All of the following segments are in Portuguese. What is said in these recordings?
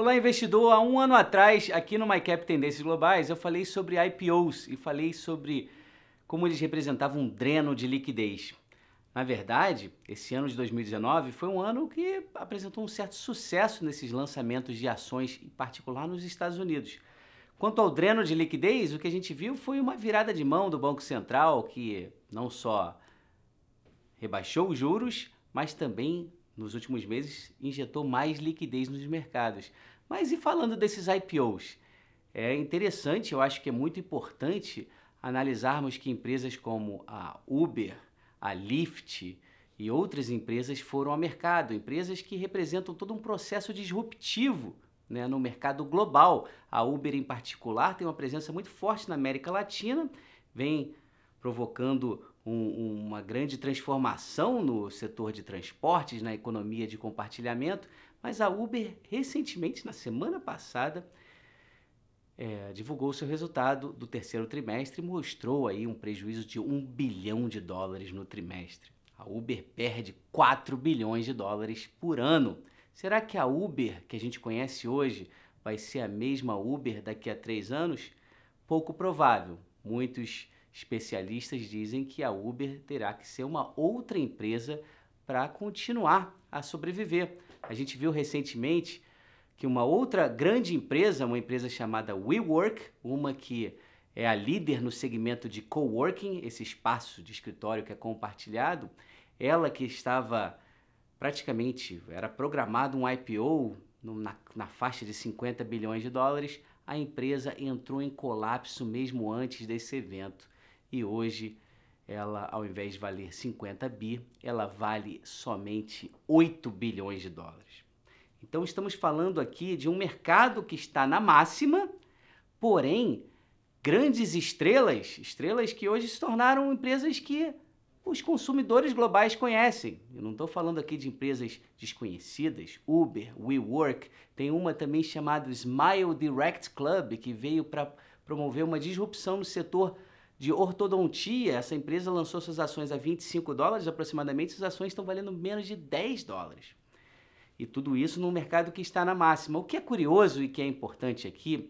Olá, investidor! Há um ano atrás, aqui no MyCap Tendências Globais, eu falei sobre IPOs e falei sobre como eles representavam um dreno de liquidez. Na verdade, esse ano de 2019 foi um ano que apresentou um certo sucesso nesses lançamentos de ações, em particular nos Estados Unidos. Quanto ao dreno de liquidez, o que a gente viu foi uma virada de mão do Banco Central, que não só rebaixou os juros, mas também nos últimos meses injetou mais liquidez nos mercados. Mas e falando desses IPOs? É interessante, eu acho que é muito importante analisarmos que empresas como a Uber, a Lyft e outras empresas foram ao mercado, empresas que representam todo um processo disruptivo né, no mercado global. A Uber, em particular, tem uma presença muito forte na América Latina, vem provocando um, uma grande transformação no setor de transportes, na economia de compartilhamento, mas a Uber recentemente, na semana passada, é, divulgou seu resultado do terceiro trimestre e mostrou aí um prejuízo de um bilhão de dólares no trimestre. A Uber perde 4 bilhões de dólares por ano. Será que a Uber que a gente conhece hoje vai ser a mesma Uber daqui a três anos? Pouco provável. Muitos Especialistas dizem que a Uber terá que ser uma outra empresa para continuar a sobreviver. A gente viu recentemente que uma outra grande empresa, uma empresa chamada WeWork, uma que é a líder no segmento de coworking, esse espaço de escritório que é compartilhado, ela que estava praticamente, era programado um IPO na, na faixa de 50 bilhões de dólares, a empresa entrou em colapso mesmo antes desse evento e hoje ela, ao invés de valer 50 bi, ela vale somente 8 bilhões de dólares. Então estamos falando aqui de um mercado que está na máxima, porém grandes estrelas, estrelas que hoje se tornaram empresas que os consumidores globais conhecem. Eu não estou falando aqui de empresas desconhecidas. Uber, WeWork, tem uma também chamada Smile Direct Club, que veio para promover uma disrupção no setor de ortodontia, essa empresa lançou suas ações a 25 dólares aproximadamente, suas ações estão valendo menos de 10 dólares. E tudo isso num mercado que está na máxima. O que é curioso e que é importante aqui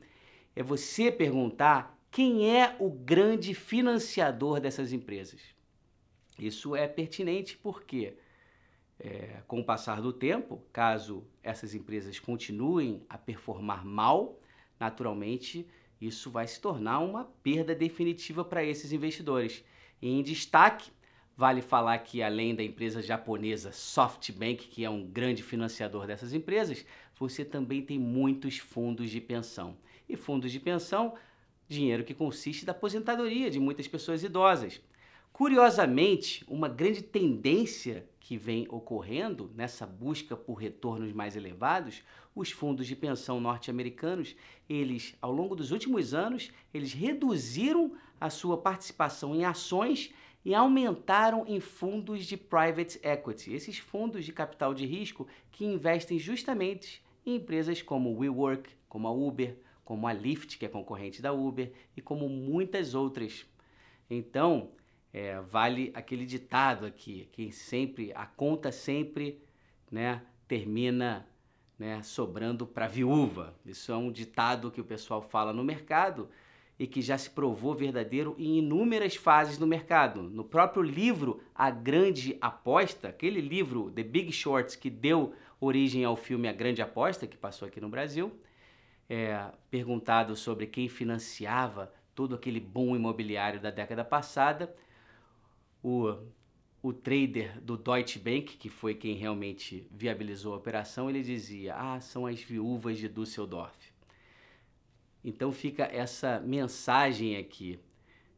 é você perguntar quem é o grande financiador dessas empresas. Isso é pertinente porque, é, com o passar do tempo, caso essas empresas continuem a performar mal, naturalmente isso vai se tornar uma perda definitiva para esses investidores. E em destaque, vale falar que além da empresa japonesa SoftBank, que é um grande financiador dessas empresas, você também tem muitos fundos de pensão. E fundos de pensão, dinheiro que consiste da aposentadoria de muitas pessoas idosas. Curiosamente, uma grande tendência que vem ocorrendo nessa busca por retornos mais elevados, os fundos de pensão norte-americanos, eles ao longo dos últimos anos, eles reduziram a sua participação em ações e aumentaram em fundos de private equity, esses fundos de capital de risco que investem justamente em empresas como WeWork, como a Uber, como a Lyft, que é concorrente da Uber, e como muitas outras. Então, é, vale aquele ditado aqui, que sempre a conta sempre, né, termina, né, sobrando para viúva. Isso é um ditado que o pessoal fala no mercado e que já se provou verdadeiro em inúmeras fases no mercado. No próprio livro A Grande Aposta, aquele livro The Big Shorts que deu origem ao filme A Grande Aposta, que passou aqui no Brasil, é, perguntado sobre quem financiava todo aquele boom imobiliário da década passada, o, o trader do Deutsche Bank, que foi quem realmente viabilizou a operação, ele dizia: Ah, são as viúvas de Düsseldorf. Então fica essa mensagem aqui.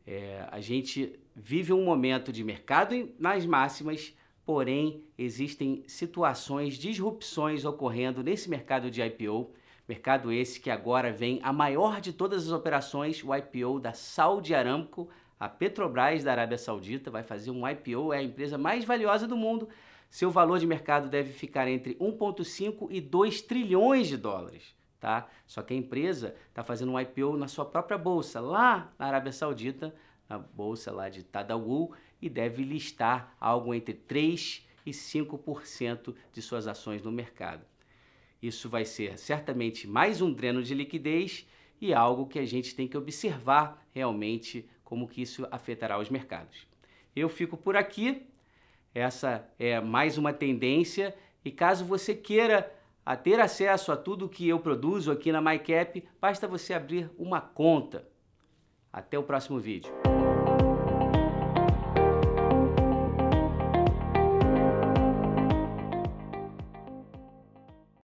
É, a gente vive um momento de mercado nas máximas, porém existem situações, disrupções ocorrendo nesse mercado de IPO. Mercado esse que agora vem a maior de todas as operações, o IPO da Saudi Aramco, a Petrobras da Arábia Saudita vai fazer um IPO, é a empresa mais valiosa do mundo. Seu valor de mercado deve ficar entre 1,5 e 2 trilhões de dólares. Tá? Só que a empresa está fazendo um IPO na sua própria bolsa, lá na Arábia Saudita, na bolsa lá de Tadawul, e deve listar algo entre 3 e 5% de suas ações no mercado. Isso vai ser certamente mais um dreno de liquidez e algo que a gente tem que observar realmente como que isso afetará os mercados. Eu fico por aqui. Essa é mais uma tendência e caso você queira a ter acesso a tudo que eu produzo aqui na MyCap, basta você abrir uma conta. Até o próximo vídeo.